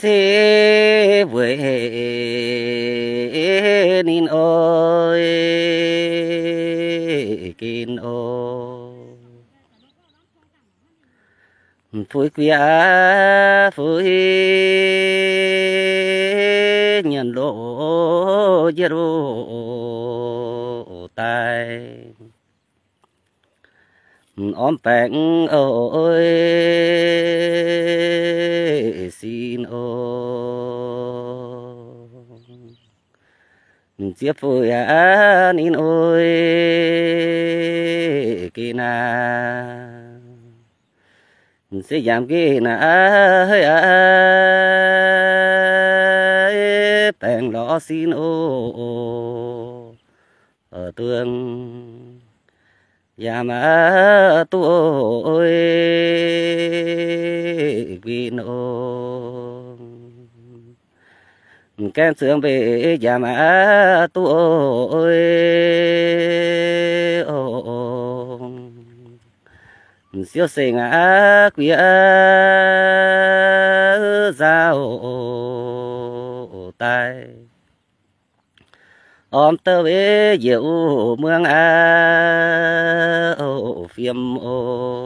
thế với nín ôi kín ô vui quý vui nhận đồ giết đồ tai ôm bẹn ôi ô chiếc phôi á nín ôi kì na à. sẽ giảm kì na à, hơi á à. bèn lõ xin ô ở tường giảm á tôi vì nỗi can sướng về già mà tu ôi siêu sẻ ngã quý giao tai ôm tơ về diệu mương a phiêm ô